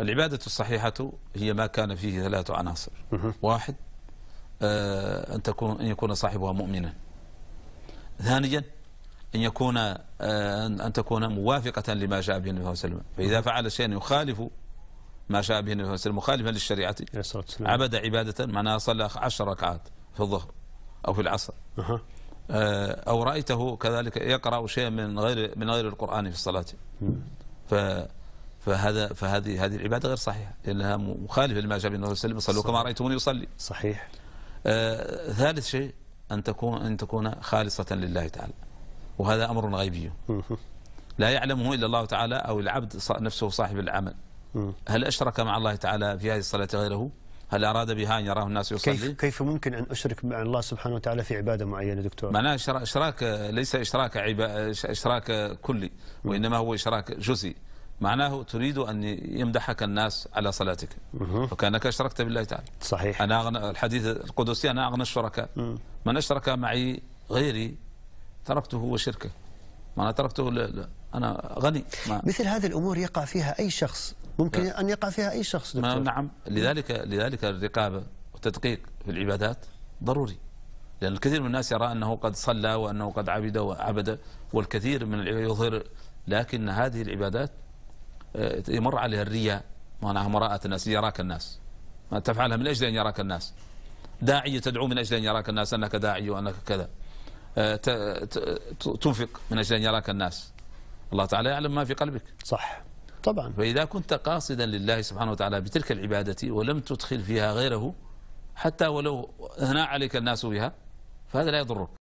العبادة الصحيحة هي ما كان فيه ثلاثة عناصر واحد آه، أن تكون أن يكون صاحبها مؤمنا ثانيا أن يكون آه، أن تكون موافقة لما جاء به النبي صلى الله عليه وسلم فإذا فعل شيئا يخالف ما جاء به النبي صلى الله عليه وسلم مخالفا للشريعة عبد عبادة معناها صلى عشر ركعات في الظهر أو في العصر آه، أو رأيته كذلك يقرأ شيئا من غير من غير القرآن في الصلاة ف فهذا فهذه هذه العباده غير صحيحه لانها مخالفه لما جاء به النبي صلى الله عليه وسلم صلوا كما رايتموني يصلي صحيح آه ثالث شيء ان تكون ان تكون خالصه لله تعالى وهذا امر غيبي لا يعلمه الا الله تعالى او العبد نفسه صاحب العمل هل اشرك مع الله تعالى في هذه الصلاه غيره؟ هل أراد بها أن يراه الناس يصلي كيف, كيف ممكن أن أشرك مع الله سبحانه وتعالى في عبادة معينة دكتور معناه إشراك ليس إشراك, عبا إشراك كلي وإنما هو إشراك جزئي معناه تريد أن يمدحك الناس على صلاتك وكأنك أشركت بالله تعالى صحيح أنا أغنى الحديث القدسي أنا أغنى الشركاء من أشرك معي غيري تركته وشركه ما أنا تركته لا لا أنا غني ما مثل هذه الأمور يقع فيها أي شخص ممكن لا. أن يقع فيها أي شخص دكتور. نعم لذلك لذلك الرقابة والتدقيق في العبادات ضروري لأن الكثير من الناس يرى أنه قد صلى وأنه قد عبد وعبد والكثير من العبادات يظهر لكن هذه العبادات آه، يمر عليها الرياء معناها مراءة الناس ليراك الناس ما تفعلها من أجل أن يراك الناس داعية تدعو من أجل أن يراك الناس أنك داعي وأنك كذا آه، تنفق من أجل أن يراك الناس الله تعالى يعلم ما في قلبك صح طبعا فإذا كنت قاصدا لله سبحانه وتعالى بتلك العبادة ولم تدخل فيها غيره حتى ولو هنا عليك الناس بها فهذا لا يضرك